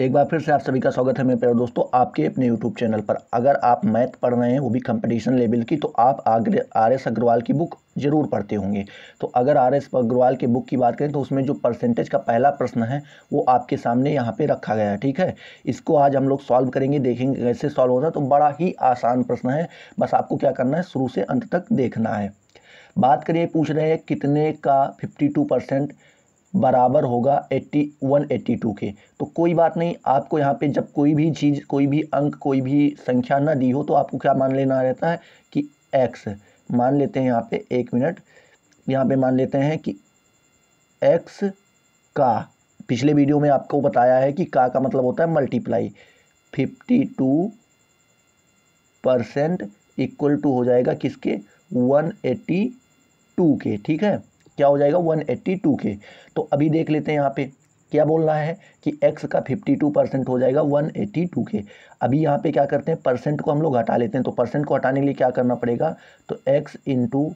एक बार फिर से आप सभी का स्वागत है मेरे प्यारे दोस्तों आपके अपने YouTube चैनल पर अगर आप मैथ पढ़ रहे हैं वो भी कंपटीशन लेवल की तो आप आगे आर एस अग्रवाल की बुक जरूर पढ़ते होंगे तो अगर आर एस अग्रवाल की बुक की बात करें तो उसमें जो परसेंटेज का पहला प्रश्न है वो आपके सामने यहाँ पे रखा गया है ठीक है इसको आज हम लोग सॉल्व करेंगे देखेंगे कैसे सॉल्व होता है तो बड़ा ही आसान प्रश्न है बस आपको क्या करना है शुरू से अंत तक देखना है बात करिए पूछ रहे हैं कितने का फिफ्टी टू परसेंट बराबर होगा एट्टी वन एट्टी टू के तो कोई बात नहीं आपको यहाँ पे जब कोई भी चीज़ कोई भी अंक कोई भी संख्या ना दी हो तो आपको क्या मान लेना रहता है कि एक्स मान लेते हैं यहाँ पे एक मिनट यहाँ पे मान लेते हैं कि एक्स का पिछले वीडियो में आपको बताया है कि का का मतलब होता है multiply fifty two percent equal to हो जाएगा किसके वन एट्टी टू के ठीक है क्या हो जाएगा वन एट्टी टू के तो अभी देख लेते हैं यहाँ पे क्या बोल रहा है कि x का फिफ्टी टू परसेंट हो जाएगा वन एट्टी टू के अभी यहाँ पे क्या करते हैं परसेंट को हम लोग हटा लेते हैं तो परसेंट को हटाने के लिए क्या करना पड़ेगा तो x into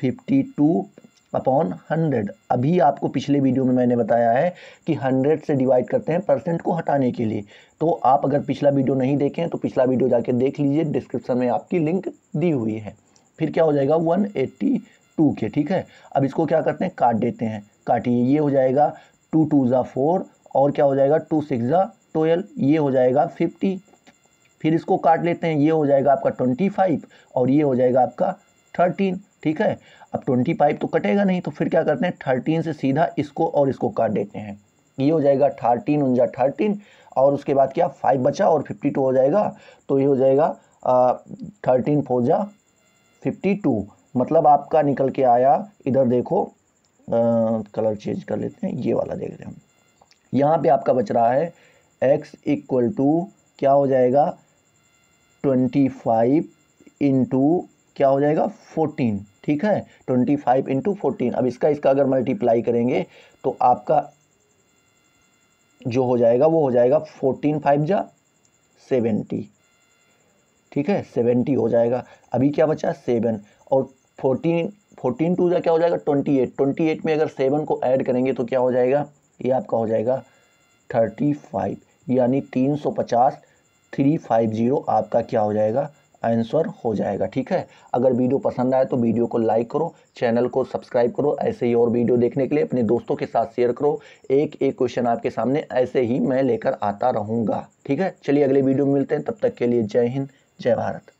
fifty two upon hundred अभी आपको पिछले वीडियो में मैंने बताया है कि हंड्रेड से डिवाइड करते हैं परसेंट को हटाने के लिए तो आप अगर पिछला वीडियो नहीं देखें तो पिछला वीडियो जाके देख लीजिए डिस्क्रिप्शन में आपकी लिंक दी हुई है फिर क्या हो जाएगा वन एट्टी टू के ठीक है अब इसको क्या करते हैं काट देते हैं काटिए ये हो जाएगा टू टू ज़ा फोर और क्या हो जाएगा टू सिक्स ज़ा ट्वेल्व ये हो जाएगा फिफ्टी फिर इसको काट लेते हैं ये हो जाएगा आपका ट्वेंटी फाइव और ये हो जाएगा आपका थर्टीन ठीक है अब ट्वेंटी फाइव तो कटेगा नहीं तो फिर क्या करते हैं थर्टीन से सीधा इसको और इसको काट देते हैं ये हो जाएगा थर्टीन उनजा थर्टीन और उसके बाद क्या फाइव बचा और फिफ्टी टू हो जाएगा तो ये हो जाएगा थर्टीन फोर जा फिफ्टी टू मतलब आपका निकल के आया इधर देखो आ, कलर चेंज कर लेते हैं ये वाला देख रहे हैं यहाँ पे आपका बच रहा है एक्स इक्वल टू क्या हो जाएगा ट्वेंटी फाइव इंटू क्या हो जाएगा फोर्टीन ठीक है ट्वेंटी फाइव इंटू फोर्टीन अब इसका इसका अगर मल्टीप्लाई करेंगे तो आपका जो हो जाएगा वो हो जाएगा फोर्टीन फाइव जा सेवेंटी ठीक है सेवेंटी हो जाएगा अभी क्या बचा सेवन और फोर्टीन फोर्टीन टू जा क्या हो जाएगा ट्वेंटी एट ट्वेंटी एट में अगर सेवन को ऐड करेंगे तो क्या हो जाएगा ये आपका हो जाएगा थर्टी फाइव यानी तीन सौ पचास थ्री फाइव जीरो आपका क्या हो जाएगा आंसर हो जाएगा ठीक है अगर वीडियो पसंद आए तो वीडियो को लाइक करो चैनल को सब्सक्राइब करो ऐसे ही और वीडियो देखने के लिए अपने दोस्तों के साथ शेयर करो एक एक क्वेश्चन आपके सामने ऐसे ही मैं लेकर आता रहूँगा ठीक है चलिए अगले वीडियो में मिलते हैं तब तक के लिए जय हिंद जय भारत